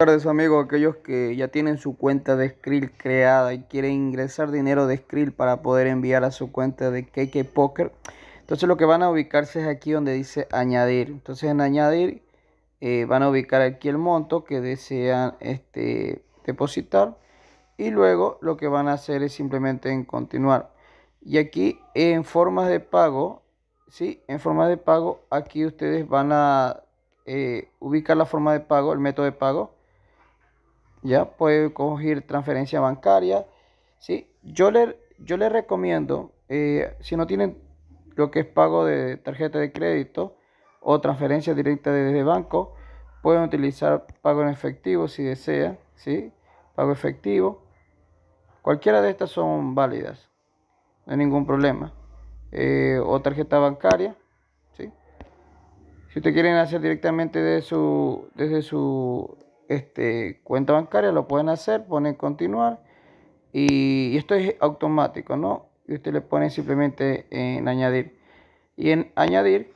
Buenas tardes amigos, aquellos que ya tienen su cuenta de Skrill creada y quieren ingresar dinero de Skrill para poder enviar a su cuenta de KK Poker. Entonces lo que van a ubicarse es aquí donde dice añadir. Entonces en añadir eh, van a ubicar aquí el monto que desean este, depositar y luego lo que van a hacer es simplemente en continuar. Y aquí en formas de pago, ¿sí? En formas de pago aquí ustedes van a eh, ubicar la forma de pago, el método de pago ya puede coger transferencia bancaria. si Yo, le, yo le recomiendo, eh, si no tienen lo que es pago de tarjeta de crédito o transferencia directa desde banco, pueden utilizar pago en efectivo si desea si pago efectivo. Cualquiera de estas son válidas, no hay ningún problema. Eh, o tarjeta bancaria. Si te quieren hacer directamente de su, desde su este, cuenta bancaria, lo pueden hacer, ponen continuar y, esto es automático, ¿no? Y usted le pone simplemente en añadir. Y en añadir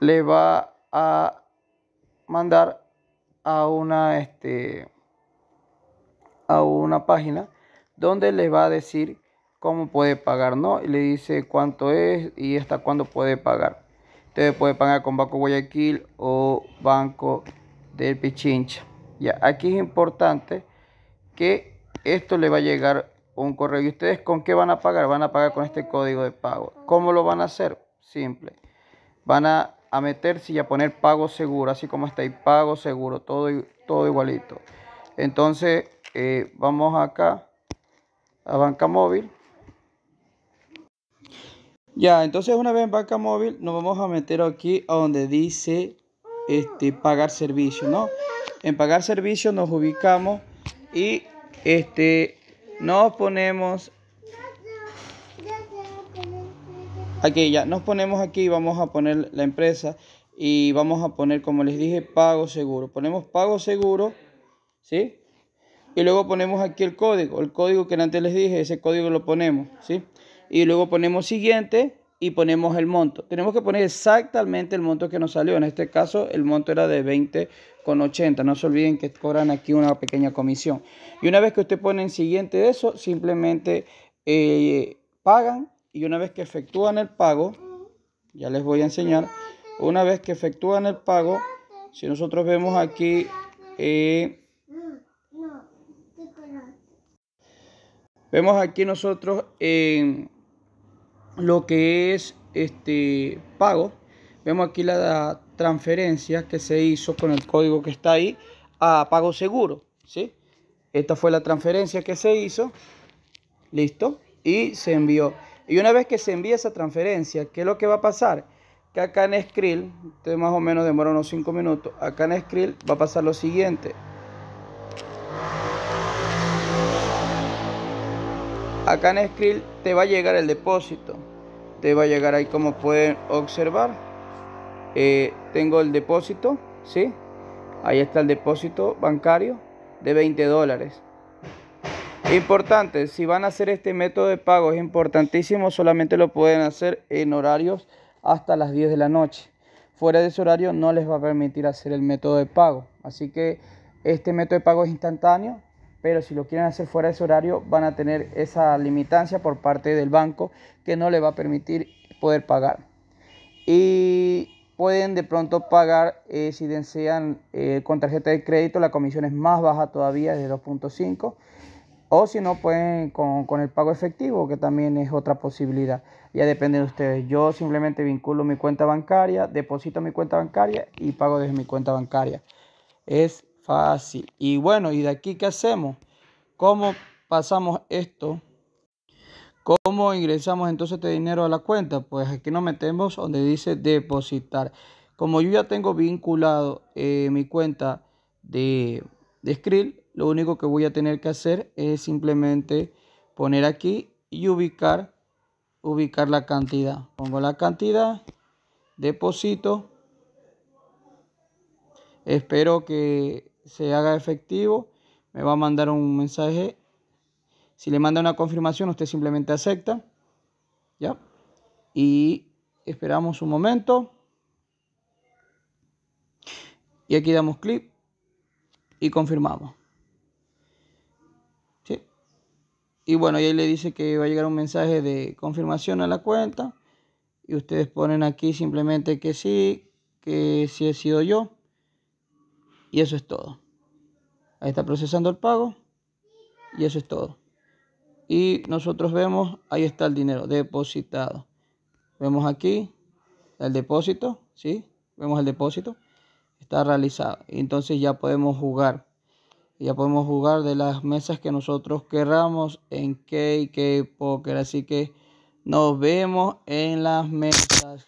le va a mandar a una, este, a una página donde le va a decir cómo puede pagar, ¿no? Y le dice cuánto es y hasta cuándo puede pagar. Ustedes pueden pagar con Banco Guayaquil o Banco del Pichincha. Ya, aquí es importante que esto le va a llegar un correo. ¿Y ustedes con qué van a pagar? Van a pagar con este código de pago. ¿Cómo lo van a hacer? Simple. Van a, a meterse y a poner pago seguro, así como está ahí, pago seguro, todo, todo igualito. Entonces, eh, vamos acá a banca móvil ya, entonces una vez en banca móvil nos vamos a meter aquí a donde dice este, pagar servicio, ¿no? En pagar servicio nos ubicamos y este, nos ponemos... Aquí ya, nos ponemos aquí y vamos a poner la empresa y vamos a poner, como les dije, pago seguro. Ponemos pago seguro, ¿sí? Y luego ponemos aquí el código, el código que antes les dije, ese código lo ponemos, ¿sí? sí y luego ponemos siguiente y ponemos el monto. Tenemos que poner exactamente el monto que nos salió. En este caso el monto era de 20,80. No se olviden que cobran aquí una pequeña comisión. Y una vez que usted pone en siguiente eso, simplemente eh, pagan y una vez que efectúan el pago, ya les voy a enseñar, una vez que efectúan el pago, si nosotros vemos aquí... Eh, vemos aquí nosotros lo que es este pago. Vemos aquí la transferencia que se hizo con el código que está ahí a pago seguro. ¿sí? Esta fue la transferencia que se hizo. Listo. Y se envió. Y una vez que se envía esa transferencia, ¿qué es lo que va a pasar? Que acá en Skrill, usted más o menos demora unos 5 minutos, acá en Skrill va a pasar lo siguiente. Acá en Skrill te va a llegar el depósito. Te va a llegar ahí como pueden observar. Eh, tengo el depósito, ¿sí? Ahí está el depósito bancario de 20 dólares. Importante, si van a hacer este método de pago es importantísimo, solamente lo pueden hacer en horarios hasta las 10 de la noche. Fuera de ese horario no les va a permitir hacer el método de pago. Así que este método de pago es instantáneo, pero si lo quieren hacer fuera de ese horario van a tener esa limitancia por parte del banco que no le va a permitir poder pagar. Y pueden de pronto pagar eh, si desean eh, con tarjeta de crédito, la comisión es más baja todavía, de 2.5. O si no, pueden con, con el pago efectivo, que también es otra posibilidad. Ya depende de ustedes. Yo simplemente vinculo mi cuenta bancaria, deposito mi cuenta bancaria y pago desde mi cuenta bancaria. Es Fácil. Y bueno, ¿y de aquí qué hacemos? ¿Cómo pasamos esto? ¿Cómo ingresamos entonces este dinero a la cuenta? Pues aquí nos metemos donde dice depositar. Como yo ya tengo vinculado eh, mi cuenta de, de Skrill, lo único que voy a tener que hacer es simplemente poner aquí y ubicar, ubicar la cantidad. Pongo la cantidad, deposito. Espero que se haga efectivo, me va a mandar un mensaje. Si le manda una confirmación, usted simplemente acepta. ¿Ya? Y esperamos un momento. Y aquí damos clic y confirmamos. ¿Sí? Y bueno, y ahí le dice que va a llegar un mensaje de confirmación a la cuenta. Y ustedes ponen aquí simplemente que sí, que sí he sido yo. Y eso es todo. Ahí está procesando el pago. Y eso es todo. Y nosotros vemos, ahí está el dinero depositado. Vemos aquí el depósito, ¿sí? Vemos el depósito. Está realizado. Y entonces ya podemos jugar. Ya podemos jugar de las mesas que nosotros querramos en KK Poker. Así que nos vemos en las mesas,